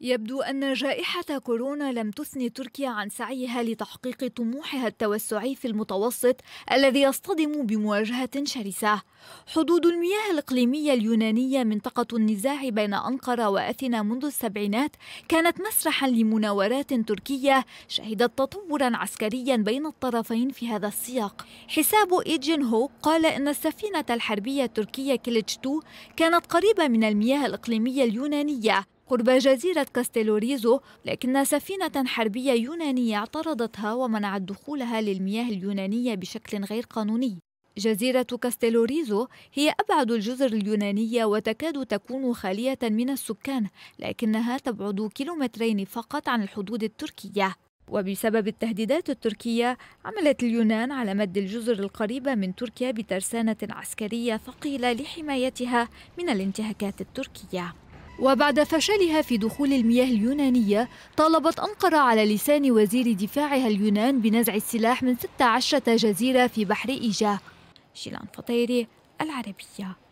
يبدو أن جائحة كورونا لم تثني تركيا عن سعيها لتحقيق طموحها التوسعي في المتوسط الذي يصطدم بمواجهة شرسة. حدود المياه الإقليمية اليونانية منطقة النزاع بين أنقرة وأثينا منذ السبعينات كانت مسرحا لمناورات تركية شهدت تطورا عسكريا بين الطرفين في هذا السياق. حساب إيجين هو قال إن السفينة الحربية التركية كليتش 2 كانت قريبة من المياه الإقليمية اليونانية قرب جزيرة كاستيلوريزو لكن سفينة حربية يونانية اعترضتها ومنعت دخولها للمياه اليونانية بشكل غير قانوني جزيرة كاستيلوريزو هي أبعد الجزر اليونانية وتكاد تكون خالية من السكان لكنها تبعد كيلومترين فقط عن الحدود التركية وبسبب التهديدات التركية عملت اليونان على مد الجزر القريبة من تركيا بترسانة عسكرية ثقيلة لحمايتها من الانتهاكات التركية وبعد فشلها في دخول المياه اليونانية طالبت أنقرة على لسان وزير دفاعها اليونان بنزع السلاح من 16 جزيرة في بحر إيجا شيلان فطيري العربية